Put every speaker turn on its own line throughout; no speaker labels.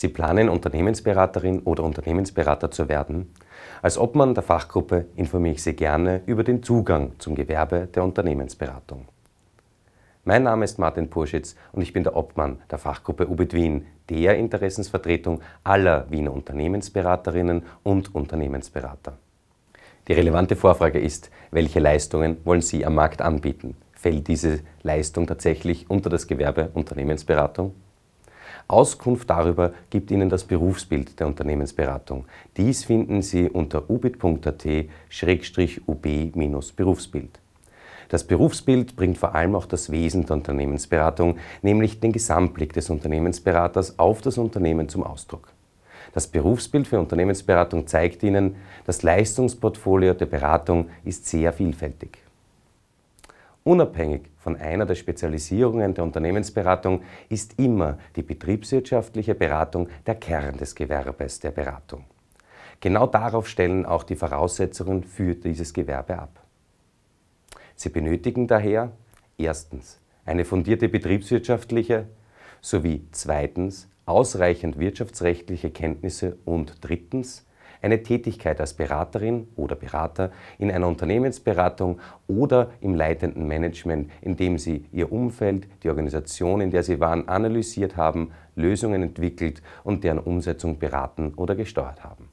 Sie planen, Unternehmensberaterin oder Unternehmensberater zu werden? Als Obmann der Fachgruppe informiere ich Sie gerne über den Zugang zum Gewerbe der Unternehmensberatung. Mein Name ist Martin Purschitz und ich bin der Obmann der Fachgruppe UBIT Wien, der Interessensvertretung aller Wiener Unternehmensberaterinnen und Unternehmensberater. Die relevante Vorfrage ist, welche Leistungen wollen Sie am Markt anbieten? Fällt diese Leistung tatsächlich unter das Gewerbe Unternehmensberatung? Auskunft darüber gibt Ihnen das Berufsbild der Unternehmensberatung. Dies finden Sie unter ubit.at-ub-berufsbild. Das Berufsbild bringt vor allem auch das Wesen der Unternehmensberatung, nämlich den Gesamtblick des Unternehmensberaters auf das Unternehmen zum Ausdruck. Das Berufsbild für Unternehmensberatung zeigt Ihnen, das Leistungsportfolio der Beratung ist sehr vielfältig. Unabhängig von einer der Spezialisierungen der Unternehmensberatung ist immer die betriebswirtschaftliche Beratung der Kern des Gewerbes der Beratung. Genau darauf stellen auch die Voraussetzungen für dieses Gewerbe ab. Sie benötigen daher erstens eine fundierte betriebswirtschaftliche sowie zweitens ausreichend wirtschaftsrechtliche Kenntnisse und drittens eine Tätigkeit als Beraterin oder Berater in einer Unternehmensberatung oder im leitenden Management, indem sie ihr Umfeld, die Organisation, in der sie waren, analysiert haben, Lösungen entwickelt und deren Umsetzung beraten oder gesteuert haben.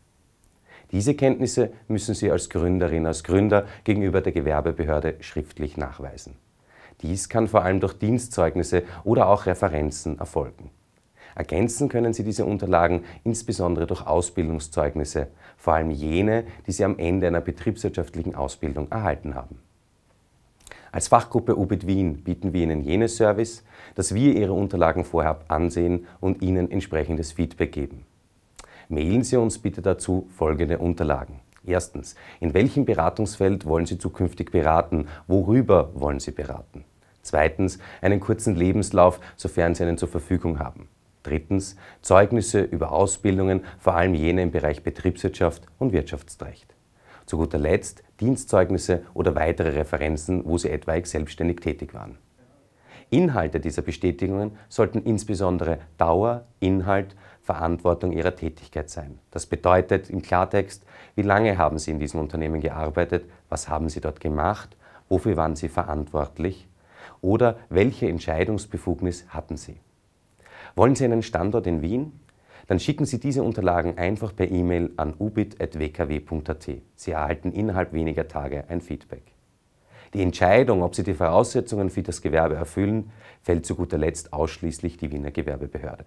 Diese Kenntnisse müssen Sie als Gründerin, als Gründer gegenüber der Gewerbebehörde schriftlich nachweisen. Dies kann vor allem durch Dienstzeugnisse oder auch Referenzen erfolgen. Ergänzen können Sie diese Unterlagen insbesondere durch Ausbildungszeugnisse, vor allem jene, die Sie am Ende einer betriebswirtschaftlichen Ausbildung erhalten haben. Als Fachgruppe UBIT Wien bieten wir Ihnen jenes Service, dass wir Ihre Unterlagen vorher ansehen und Ihnen entsprechendes Feedback geben. Mailen Sie uns bitte dazu folgende Unterlagen. Erstens, in welchem Beratungsfeld wollen Sie zukünftig beraten? Worüber wollen Sie beraten? Zweitens, einen kurzen Lebenslauf, sofern Sie einen zur Verfügung haben. Drittens Zeugnisse über Ausbildungen, vor allem jene im Bereich Betriebswirtschaft und Wirtschaftsrecht. Zu guter Letzt Dienstzeugnisse oder weitere Referenzen, wo sie etwaig selbstständig tätig waren. Inhalte dieser Bestätigungen sollten insbesondere Dauer, Inhalt, Verantwortung ihrer Tätigkeit sein. Das bedeutet im Klartext, wie lange haben Sie in diesem Unternehmen gearbeitet, was haben Sie dort gemacht, wofür waren Sie verantwortlich oder welche Entscheidungsbefugnis hatten Sie. Wollen Sie einen Standort in Wien? Dann schicken Sie diese Unterlagen einfach per E-Mail an ubit.wkw.at. Sie erhalten innerhalb weniger Tage ein Feedback. Die Entscheidung, ob Sie die Voraussetzungen für das Gewerbe erfüllen, fällt zu guter Letzt ausschließlich die Wiener Gewerbebehörde.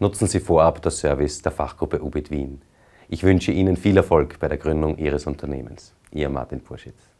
Nutzen Sie vorab das Service der Fachgruppe UBIT Wien. Ich wünsche Ihnen viel Erfolg bei der Gründung Ihres Unternehmens. Ihr Martin Purschitz.